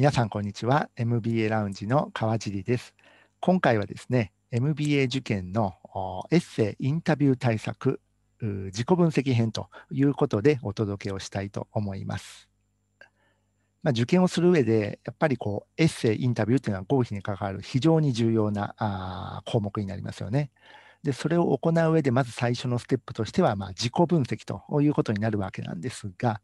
皆さんこんにちは MBA ラウンジの川尻です今回はですね MBA 受験のエッセイインタビュー対策自己分析編ということでお届けをしたいと思います。まあ、受験をする上で、やっぱりこうエッセイ、インタビューというのは合否に関わる非常に重要なあ項目になりますよね。で、それを行う上で、まず最初のステップとしては、まあ、自己分析ということになるわけなんですが、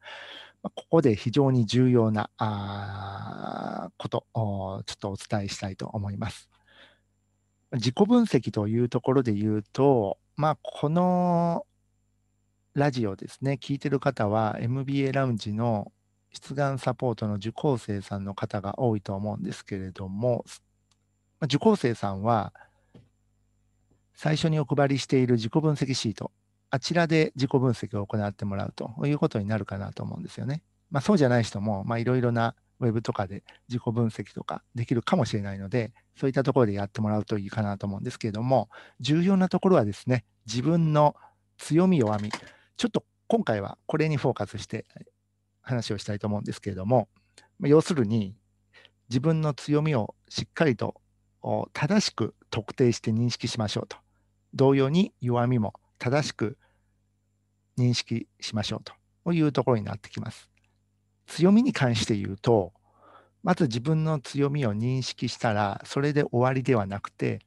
ここで非常に重要なあことをちょっとお伝えしたいと思います。自己分析というところで言うと、まあ、このラジオですね、聞いてる方は MBA ラウンジの出願サポートの受講生さんの方が多いと思うんですけれども、受講生さんは最初にお配りしている自己分析シートあちらで自己分析を行ってもらうということになるかなと思うんですよね。まあ、そうじゃない人もいろいろなウェブとかで自己分析とかできるかもしれないので、そういったところでやってもらうといいかなと思うんですけれども、重要なところはですね、自分の強み、弱み、ちょっと今回はこれにフォーカスして話をしたいと思うんですけれども、要するに、自分の強みをしっかりと正しく特定して認識しましょうと。同様に弱みも正しく認識しましょうというところになってきます。強みに関して言うと、まず自分の強みを認識したら、それで終わりではなくて、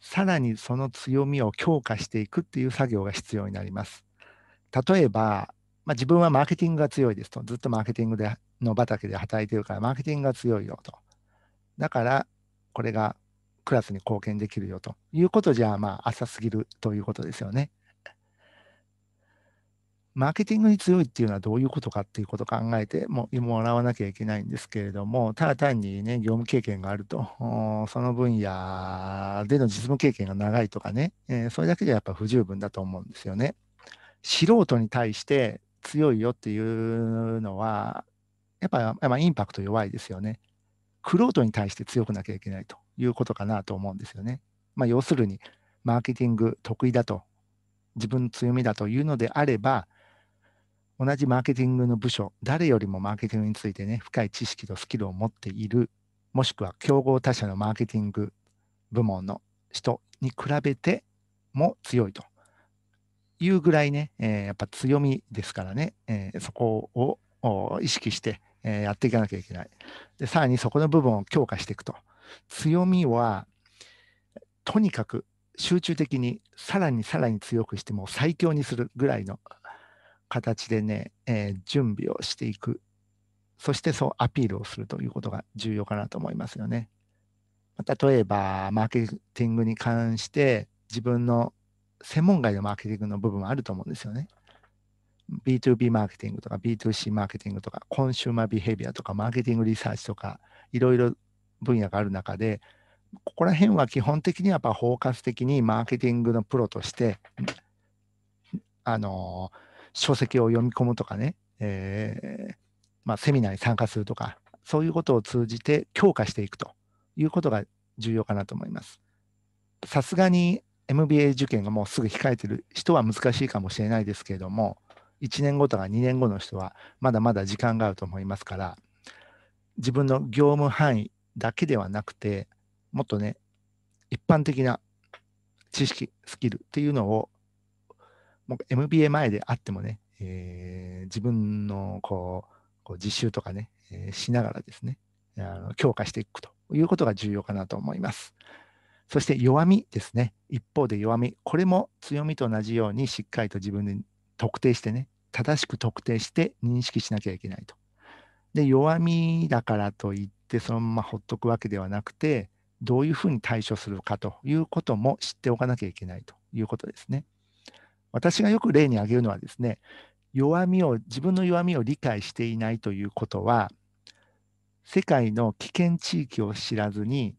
さらにその強みを強化していくっていう作業が必要になります。例えば、まあ、自分はマーケティングが強いですと、ずっとマーケティングでの畑で働いてるから、マーケティングが強いよと。だから、これがクラスに貢献できるよということじゃ、まあ、浅すぎるということですよね。マーケティングに強いっていうのはどういうことかっていうことを考えてももらわなきゃいけないんですけれども、ただ単にね、業務経験があると、その分野での実務経験が長いとかね、えー、それだけじゃやっぱ不十分だと思うんですよね。素人に対して強いよっていうのは、やっぱり、っぱインパクト弱いですよね。クロに対して強くなきゃいけないということかなと思うんですよね。まあ、要するに、マーケティング得意だと、自分の強みだというのであれば、同じマーケティングの部署、誰よりもマーケティングについてね、深い知識とスキルを持っている、もしくは競合他社のマーケティング部門の人に比べても強いというぐらいね、えー、やっぱ強みですからね、えー、そこを意識して、えー、やっていかなきゃいけない。で、さらにそこの部分を強化していくと。強みは、とにかく集中的にさらにさらに強くしても最強にするぐらいの形でね、えー、準備をしていく。そしてそうアピールをするということが重要かなと思いますよね。例えば、マーケティングに関して、自分の専門外のマーケティングの部分はあると思うんですよね。B2B マーケティングとか B2C マーケティングとかコンシューマービヘイビアとかマーケティングリサーチとかいろいろ分野がある中でここら辺は基本的にはやっぱ包括的にマーケティングのプロとしてあのー書籍を読み込むとかね、えー、まあ、セミナーに参加するとか、そういうことを通じて強化していくということが重要かなと思います。さすがに MBA 受験がもうすぐ控えてる人は難しいかもしれないですけれども、1年後とか2年後の人はまだまだ時間があると思いますから、自分の業務範囲だけではなくて、もっとね、一般的な知識、スキルっていうのをもう MBA 前であってもね、えー、自分のこうこう実習とかね、えー、しながらですねあの、強化していくということが重要かなと思います。そして弱みですね。一方で弱み。これも強みと同じようにしっかりと自分で特定してね、正しく特定して認識しなきゃいけないと。で、弱みだからといって、そのままほっとくわけではなくて、どういうふうに対処するかということも知っておかなきゃいけないということですね。私がよく例に挙げるのはですね、弱みを、自分の弱みを理解していないということは、世界の危険地域を知らずに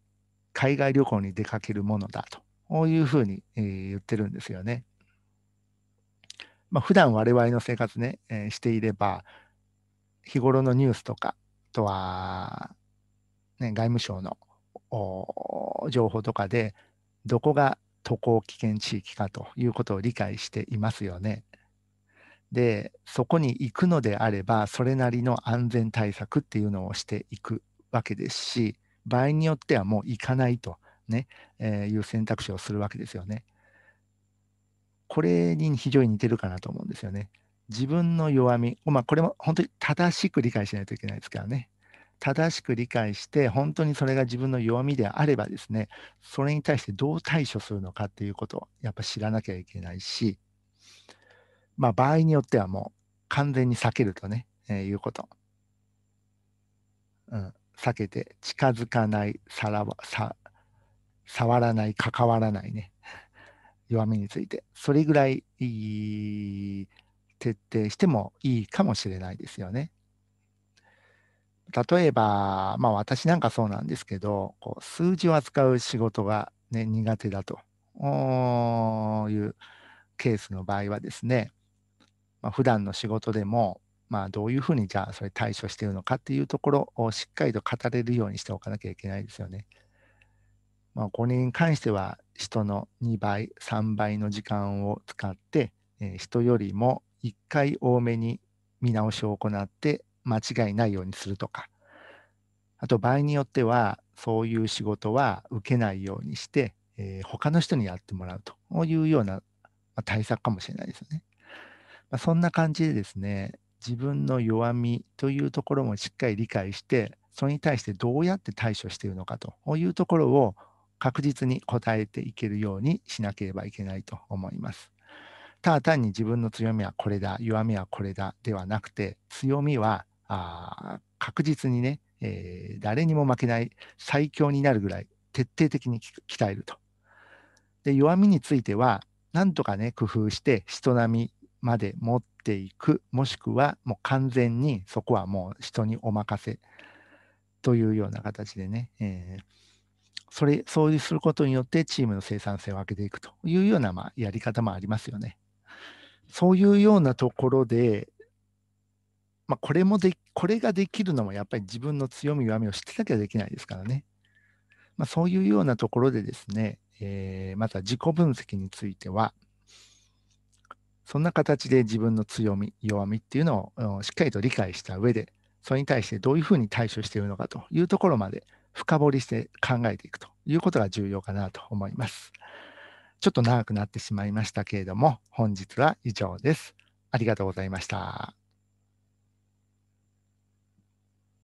海外旅行に出かけるものだと、こういうふうに、えー、言ってるんですよね。まあ、普段我々の生活ね、えー、していれば、日頃のニュースとか、あとは、ね、外務省の情報とかで、どこが渡航危険地域かということを理解していますよね。でそこに行くのであればそれなりの安全対策っていうのをしていくわけですし場合によってはもう行かないとね、えー、いう選択肢をするわけですよね。これに非常に似てるかなと思うんですよね。自分の弱み、まあ、これも本当に正しく理解しないといけないですからね。正しく理解して本当にそれが自分の弱みであればですねそれに対してどう対処するのかっていうことをやっぱ知らなきゃいけないしまあ場合によってはもう完全に避けるとね、えー、いうこと、うん、避けて近づかないさらわさ触らない関わらないね弱みについてそれぐらいいい徹底してもいいかもしれないですよね。例えば、まあ私なんかそうなんですけど、こう数字を扱う仕事が、ね、苦手だというケースの場合はですね、まあ、普段の仕事でも、まあどういうふうにじゃあそれ対処しているのかっていうところをしっかりと語れるようにしておかなきゃいけないですよね。まあこれに関しては人の2倍、3倍の時間を使って、えー、人よりも1回多めに見直しを行って間違いないようにするとかあと場合によってはそういう仕事は受けないようにして、えー、他の人にやってもらうというような対策かもしれないですよね。まあ、そんな感じでですね自分の弱みというところもしっかり理解してそれに対してどうやって対処しているのかというところを確実に答えていけるようにしなければいけないと思います。ただ単に自分の強みはこれだ弱みはこれだではなくて強みはあ確実にね、えー、誰にも負けない最強になるぐらい徹底的に鍛えると。で弱みについてはなんとかね工夫して人並みまで持っていくもしくはもう完全にそこはもう人にお任せというような形でね、えー、それそうすることによってチームの生産性を上げていくというような、まあ、やり方もありますよね。そういうようなところで、まあ、これもでこれができるのもやっぱり自分の強み弱みを知ってなきゃできないですからね、まあ、そういうようなところでですね、えー、また自己分析についてはそんな形で自分の強み弱みっていうのをしっかりと理解した上でそれに対してどういうふうに対処しているのかというところまで深掘りして考えていくということが重要かなと思います。ちょっと長くなってしまいましたけれども、本日は以上です。ありがとうございました。